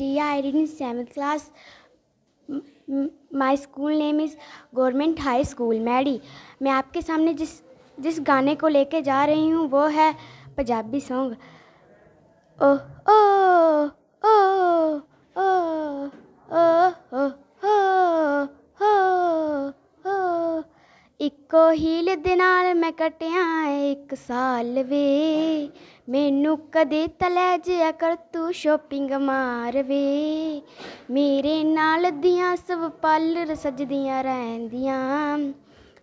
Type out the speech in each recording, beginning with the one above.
Priya. I read in 7th class. My school name is Government High School, Madi. मैं आपके सामने जिस जिस गाने को लेके जा रही हूँ वो है पंजाबी सॉन्ग ओह ओह ਇੱਕੋ ਹੀਲ ਦੇ ਨਾਲ ਮੈਂ ਕਟਿਆ ਇੱਕ ਸਾਲ ਵੇ ਮੈਨੂੰ ਕਦੇ ਤਲੇ ਜੇ ਕਰ ਤੂੰ ਸ਼ੋਪਿੰਗ ਮਾਰ ਵੇ ਮੇਰੇ ਨਾਲ ਦੀਆਂ ਸਭ ਪਾਲਰ ਸਜਦੀਆਂ ਰਹਿੰਦੀਆਂ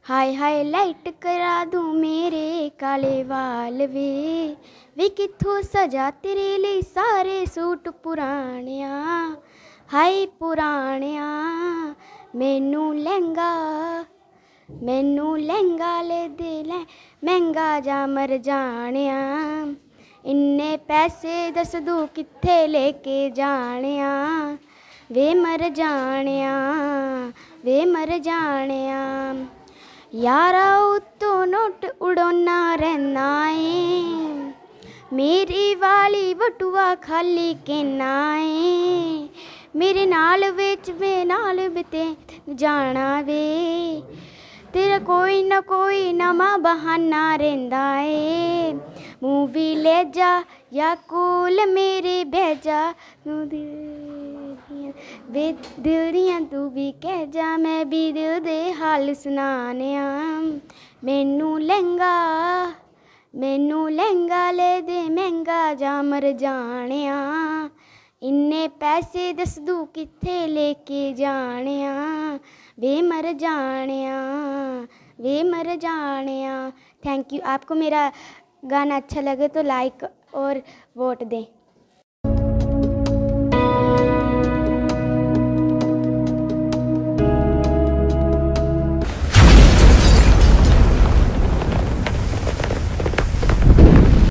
ਹਾਈ ਹਾਈ ਲਾਈਟ ਕਰਾ ਦੂੰ ਮੇਰੇ ਕਾਲੇ ਵਾਲ ਵੇ ਵੇ ਕਿੱਥੋਂ ਸਜਾ ਤੇਰੇ ਲਈ ਸਾਰੇ ਸੂਟ ਪੁਰਾਣਿਆ ਹਾਈ ਪੁਰਾਣਿਆ ਮੈਨੂੰ ਲਹਿੰਗਾ ਮੈਨੂੰ ਲਹਿੰਗਾ ਲੈ ਦੇ ਲੈ ਮਹਿੰਗਾ ਜਾ ਮਰ ਜਾਣਿਆ ਇੰਨੇ ਪੈਸੇ ਦੱਸ ਦੂ ਕਿੱਥੇ ਲੈ ਕੇ ਜਾਣਿਆ ਵੇ ਮਰ ਜਾਣਿਆ ਵੇ ਮਰ ਜਾਣਿਆ ਯਾਰਾ ਉਤੋਂ ਨੋਟ ਉਡੋਨਾ ਰਹਿਣਾ ਏ ਮੇਰੀ ਵਾਲੀ ਬਟੂਆ ਖਾਲੀ ਕਿਨਾ ਏ ਮੇਰੇ ਨਾਲ ਵਿੱਚ ਵੇ ਨਾਲ ਬਿਤੇ ਜਾਣਾ ਵੇ ਤੇਰਾ ਕੋਈ ਨਾ ਕੋਈ ਨਵਾਂ ਬਹਾਨਾ ਰਹਿੰਦਾ ਏ ਮੂਵੀ ਲੈ ਜਾ ਯਾ ਕੋਲ ਮੇਰੇ ਬਹਿ ਜਾ ਨੂੰ ਦਿਲ ਵੇ ਦਿਲੀਆਂ ਤੂੰ ਵੀ ਕਹਿ ਜਾ ਮੈਂ ਵੀ ਦਿਲ ਦੇ ਹਾਲ ਸੁਣਾਣਿਆ ਮੈਨੂੰ ਲਹਿੰਗਾ ਮੈਨੂੰ ਲਹਿੰਗਾ ਲੈ ਦੇ ਮਹਿੰਗਾ ਜਾ ਮਰ ਜਾਣਿਆ पैसे दस दू ਕਿੱਥੇ लेके ਕੇ वे मर जाने वे मर जाने थैंक यू आपको मेरा गाना अच्छा लगे तो लाइक और वोट दें